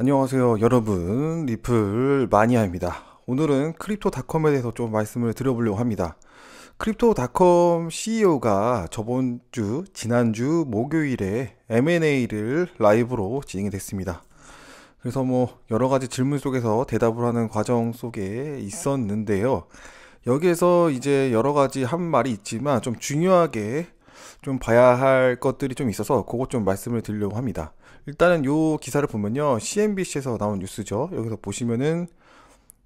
안녕하세요 여러분 리플 마니아입니다 오늘은 크립토닷컴에 대해서 좀 말씀을 드려보려고 합니다 크립토닷컴 CEO가 저번 주 지난주 목요일에 M&A를 라이브로 진행이 됐습니다 그래서 뭐 여러가지 질문 속에서 대답을 하는 과정 속에 있었는데요 여기에서 이제 여러가지 한 말이 있지만 좀 중요하게 좀 봐야 할 것들이 좀 있어서 그것 좀 말씀을 드리려고 합니다 일단은 요 기사를 보면요. CNBC에서 나온 뉴스죠. 여기서 보시면은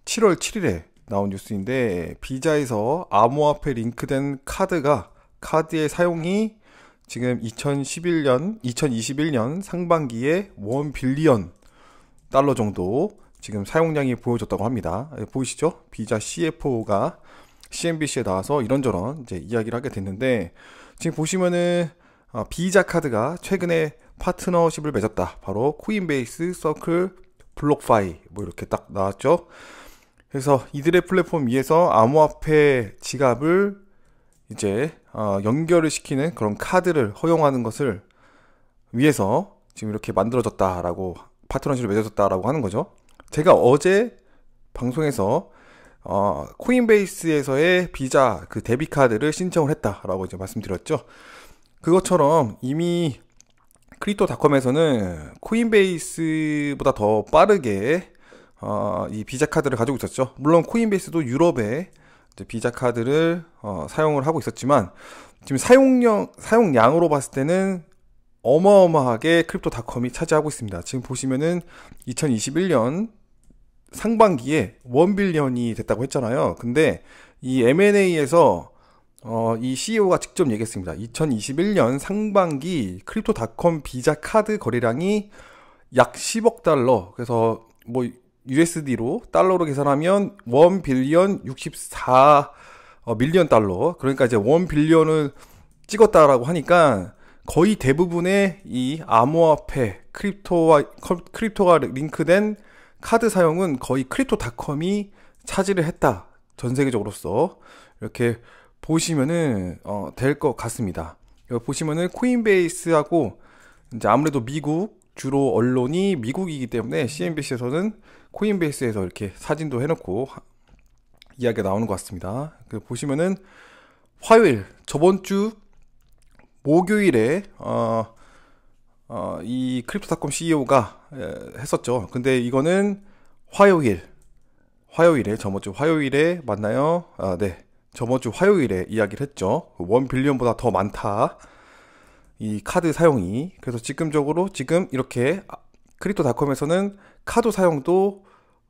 7월 7일에 나온 뉴스인데 비자에서 암호화폐 링크된 카드가 카드의 사용이 지금 2011년 2021년 상반기에 원 빌리언 달러 정도 지금 사용량이 보여졌다고 합니다. 예, 보이시죠? 비자 CFO가 CNBC에 나와서 이런저런 이제 이야기를 하게 됐는데 지금 보시면은 비자 아, 카드가 최근에 파트너십을 맺었다. 바로 코인베이스, 서클, 블록파이 뭐 이렇게 딱 나왔죠. 그래서 이들의 플랫폼 위에서 암호화폐 지갑을 이제 어, 연결을 시키는 그런 카드를 허용하는 것을 위해서 지금 이렇게 만들어졌다라고 파트너십을 맺어졌다라고 하는 거죠. 제가 어제 방송에서 어, 코인베이스에서의 비자 그 데비카드를 신청을 했다라고 이제 말씀드렸죠. 그것처럼 이미 크립토닷컴에서는 코인베이스보다 더 빠르게 어, 이 비자 카드를 가지고 있었죠. 물론 코인베이스도 유럽에 비자 카드를 어, 사용을 하고 있었지만 지금 사용량 사용량으로 봤을 때는 어마어마하게 크립토닷컴이 차지하고 있습니다. 지금 보시면은 2021년 상반기에 원빌리언이 됐다고 했잖아요. 근데 이 M&A에서 어, 이 CEO가 직접 얘기했습니다. 2021년 상반기 크립토닷컴 비자 카드 거래량이 약 10억 달러. 그래서 뭐 USD로 달러로 계산하면 1 빌리언 64 어, 밀리언 달러. 그러니까 이제 1 빌리언을 찍었다라고 하니까 거의 대부분의 이 암호화폐 크립토와 크립토가 링크된 카드 사용은 거의 크립토닷컴이 차지를 했다. 전 세계적으로서 이렇게 보시면은 어, 될 것 같습니다. 여기 보시면은 코인베이스하고 이제 아무래도 미국 주로 언론이 미국이기 때문에 CNBC에서는 코인베이스에서 이렇게 사진도 해놓고 이야기가 나오는 것 같습니다. 그 보시면은 화요일 저번 주 목요일에 어, 어, 이 크립토닷컴 CEO가 했었죠. 근데 이거는 화요일 화요일에 저번 주 화요일에 만나요. 아, 네. 저번 주 화요일에 이야기를 했죠. 원 빌리언보다 더 많다. 이 카드 사용이. 그래서 지금적으로 지금 이렇게 아, 크립토닷컴에서는 카드 사용도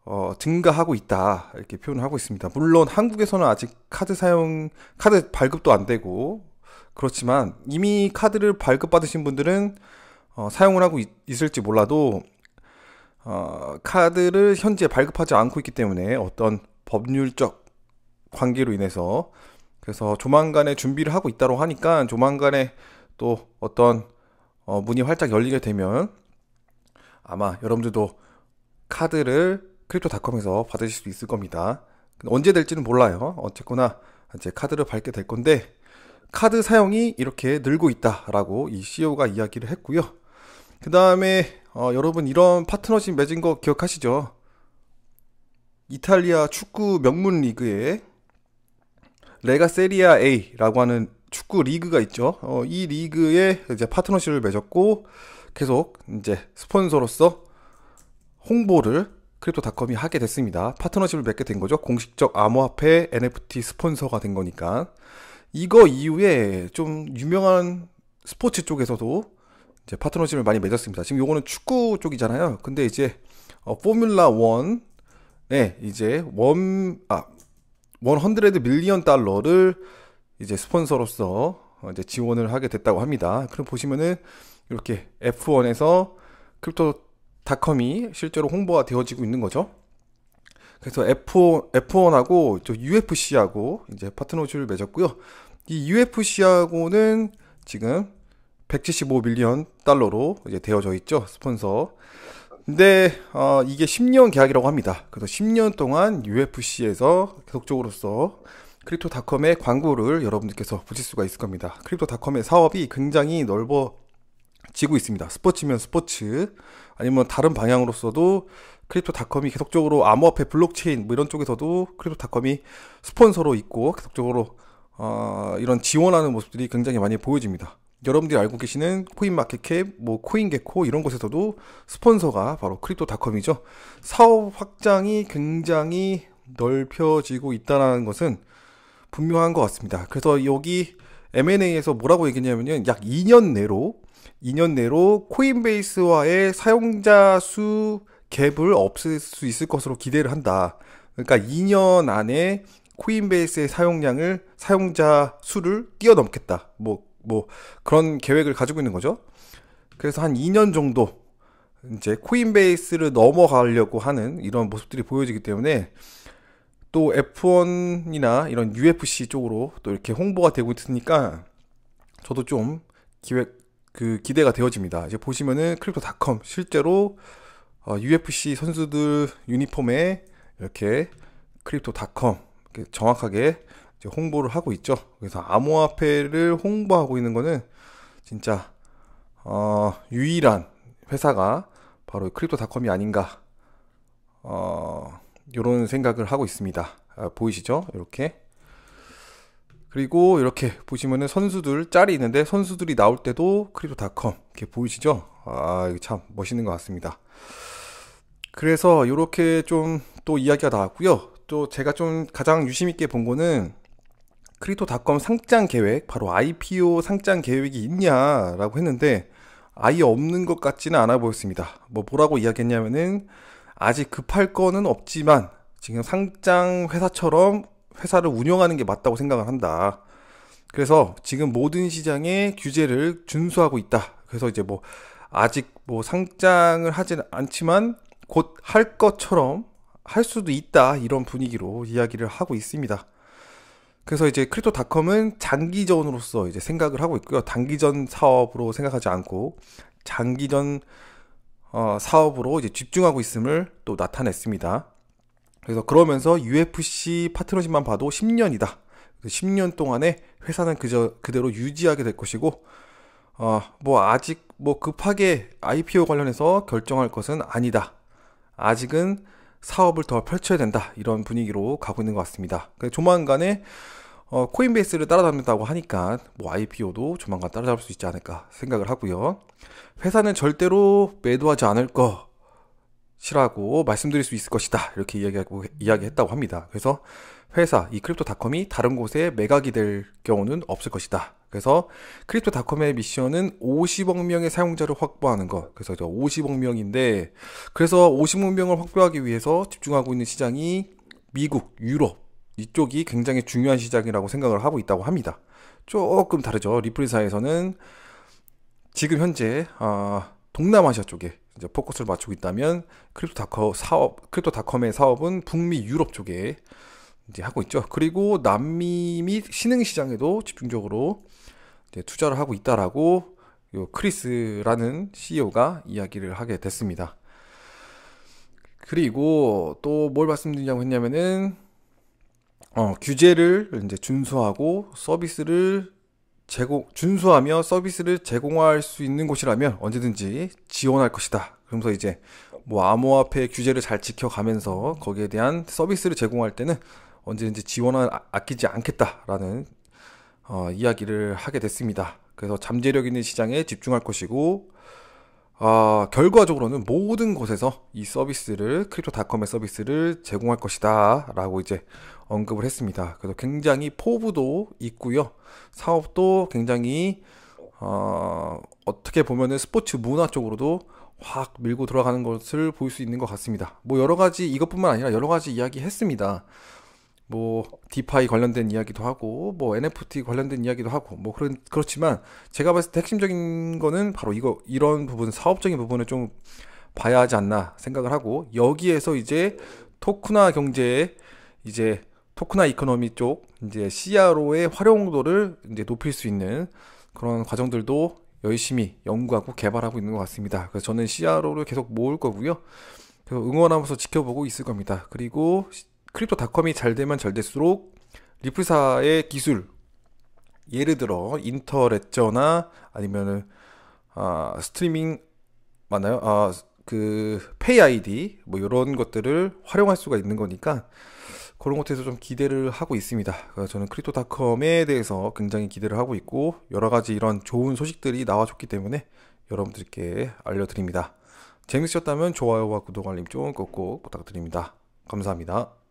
어, 증가하고 있다 이렇게 표현을 하고 있습니다. 물론 한국에서는 아직 카드 사용 카드 발급도 안 되고 그렇지만 이미 카드를 발급받으신 분들은 어, 사용을 하고 있, 을지 몰라도 어, 카드를 현재 발급하지 않고 있기 때문에 어떤 법률적 관계로 인해서 그래서 조만간에 준비를 하고 있다고 하니까 조만간에 또 어떤 어, 문이 활짝 열리게 되면 아마 여러분들도 카드를 크립토닷컴에서 받으실 수 있을 겁니다. 언제 될지는 몰라요. 어쨌거나 이제 카드를 밟게 될 건데 카드 사용이 이렇게 늘고 있다라고 이 CEO가 이야기를 했고요. 그 다음에 어, 여러분 이런 파트너십 맺은 거 기억하시죠? 이탈리아 축구 명문 리그에 레가 세리아 A라고 하는 축구 리그가 있죠. 어, 이 리그에 이제 파트너십을 맺었고 계속 이제 스폰서로서 홍보를 크립토닷컴이 하게 됐습니다. 파트너십을 맺게 된 거죠. 공식적 암호화폐 NFT 스폰서가 된 거니까 이거 이후에 좀 유명한 스포츠 쪽에서도 이제 파트너십을 많이 맺었습니다. 지금 요거는 축구 쪽이잖아요. 근데 이제 어, 포뮬라 1에 이제 원아 100 밀리언 달러를 이제 스폰서로서 이제 지원을 하게 됐다고 합니다. 그럼 보시면은 이렇게 F1에서 크립토닷컴이 실제로 홍보가 되어지고 있는 거죠. 그래서 F1, F1하고 저 UFC하고 이제 파트너십을 맺었고요. 이 UFC하고는 지금 175 밀리언 달러로 이제 되어져 있죠. 스폰서. 근데 네, 어, 이게 10년 계약이라고 합니다. 그래서 10년 동안 UFC에서 계속적으로서 크립토닷컴의 광고를 여러분들께서 보실 수가 있을 겁니다. 크립토닷컴의 사업이 굉장히 넓어지고 있습니다. 스포츠면 스포츠 아니면 다른 방향으로서도 크립토닷컴이 계속적으로 암호화폐 블록체인 뭐 이런 쪽에서도 크립토닷컴이 스폰서로 있고 계속적으로 어, 이런 지원하는 모습들이 굉장히 많이 보여집니다. 여러분들이 알고 계시는 코인마켓캡, 뭐 코인게코 이런 곳에서도 스폰서가 바로 크립토닷컴이죠. 사업 확장이 굉장히 넓혀지고 있다는 것은 분명한 것 같습니다. 그래서 여기 M&A에서 뭐라고 얘기냐면약 2년 내로 2년 내로 코인베이스와의 사용자 수 갭을 없앨 수 있을 것으로 기대를 한다. 그러니까 2년 안에 코인베이스의 사용량을 사용자 수를 뛰어넘겠다. 뭐뭐 그런 계획을 가지고 있는 거죠. 그래서 한 2년 정도 이제 코인베이스를 넘어가려고 하는 이런 모습들이 보여지기 때문에 또 F1이나 이런 UFC 쪽으로 또 이렇게 홍보가 되고 있으니까 저도 좀 기획 그 기대가 되어집니다. 이제 보시면은 크립토닷컴 실제로 어, UFC 선수들 유니폼에 이렇게 크립토닷컴 정확하게 홍보를 하고 있죠. 그래서 암호화폐를 홍보하고 있는 거는 진짜 어, 유일한 회사가 바로 크립토닷컴이 아닌가 이런 어, 생각을 하고 있습니다. 아, 보이시죠? 이렇게 그리고 이렇게 보시면은 선수들 짤이 있는데 선수들이 나올 때도 크립토닷컴 이렇게 보이시죠? 아, 참 멋있는 것 같습니다. 그래서 이렇게 좀 또 이야기가 나왔고요. 또 제가 좀 가장 유심 있게 본 거는 크리토닷컴 상장 계획, 바로 IPO 상장 계획이 있냐라고 했는데 아예 없는 것 같지는 않아 보였습니다. 뭐뭐라고 이야기했냐면은 아직 급할 거는 없지만 지금 상장 회사처럼 회사를 운영하는 게 맞다고 생각을 한다. 그래서 지금 모든 시장의 규제를 준수하고 있다. 그래서 이제 뭐 아직 뭐 상장을 하진 않지만 곧 할 것처럼 할 수도 있다. 이런 분위기로 이야기를 하고 있습니다. 그래서 이제 크립토닷컴은 장기전으로서 이제 생각을 하고 있고요. 단기전 사업으로 생각하지 않고 장기전 어, 사업으로 이제 집중하고 있음을 또 나타냈습니다. 그래서 그러면서 UFC 파트너십만 봐도 10년이다. 10년 동안에 회사는 그저 그대로 유지하게 될 것이고 어, 뭐 아직 뭐 급하게 IPO 관련해서 결정할 것은 아니다. 아직은 사업을 더 펼쳐야 된다 이런 분위기로 가고 있는 것 같습니다. 조만간에 어, 코인베이스를 따라잡는다고 하니까 뭐 IPO도 조만간 따라잡을 수 있지 않을까 생각을 하고요. 회사는 절대로 매도하지 않을 것이라고 말씀드릴 수 있을 것이다 이렇게 이야기하고 이야기했다고 합니다. 그래서 회사 이 크립토닷컴이 다른 곳에 매각이 될 경우는 없을 것이다. 그래서 크립토닷컴의 미션은 50억 명의 사용자를 확보하는 것. 그래서 저 50억 명인데 그래서 50억 명을 확보하기 위해서 집중하고 있는 시장이 미국, 유럽 이쪽이 굉장히 중요한 시장이라고 생각을 하고 있다고 합니다. 조금 다르죠. 리플사에서는 리 지금 현재 아, 동남아시아 쪽에 이제 포커스를 맞추고 있다면 크립토닷컴 사업, 크립토닷컴의 사업은 북미 유럽 쪽에 이제 하고 있죠. 그리고 남미 및 신흥 시장에도 집중적으로 이제 투자를 하고 있다라고 요 크리스라는 CEO가 이야기를 하게 됐습니다. 그리고 또 뭘 말씀드리냐고 했냐면은 어, 규제를 이제 준수하고 서비스를 제공 준수하며 서비스를 제공할 수 있는 곳이라면 언제든지 지원할 것이다. 그러면서 이제 뭐 암호화폐 규제를 잘 지켜가면서 거기에 대한 서비스를 제공할 때는 언제든지 지원을 아, 아끼지 않겠다라는 어, 이야기를 하게 됐습니다. 그래서 잠재력 있는 시장에 집중할 것이고 어, 결과적으로는 모든 곳에서 이 서비스를 크립토닷컴의 서비스를 제공할 것이다라고 이제 언급을 했습니다. 그래서 굉장히 포부도 있고요, 사업도 굉장히 어, 어떻게 보면은 스포츠 문화 쪽으로도 확 밀고 들어가는 것을 볼 수 있는 것 같습니다. 뭐 여러 가지 이것뿐만 아니라 여러 가지 이야기 했습니다. 뭐 디파이 관련된 이야기도 하고 뭐 NFT 관련된 이야기도 하고 뭐 그런 그렇지만 제가 봤을 때 핵심적인 거는 바로 이거 이런 부분 사업적인 부분을 좀 봐야 하지 않나 생각을 하고 여기에서 이제 토크나 경제에 이제 토크나 이코노미 쪽 이제 CRO의 활용도를 이제 높일 수 있는 그런 과정들도 열심히 연구하고 개발하고 있는 것 같습니다. 그래서 저는 CRO를 계속 모을 거고요. 그래서 응원하면서 지켜보고 있을 겁니다. 그리고 크립토닷컴이 잘 되면 잘 될수록 리플사의 기술 예를 들어 인터레저나 아니면은 아, 스트리밍 맞나요? 아, 그 페이 아이디 뭐 이런 것들을 활용할 수가 있는 거니까 그런 것에서 좀 기대를 하고 있습니다. 저는 크립토닷컴에 대해서 굉장히 기대를 하고 있고 여러 가지 이런 좋은 소식들이 나와줬기 때문에 여러분들께 알려드립니다. 재밌으셨다면 좋아요와 구독 알림 좀 꼭꼭 부탁드립니다. 감사합니다.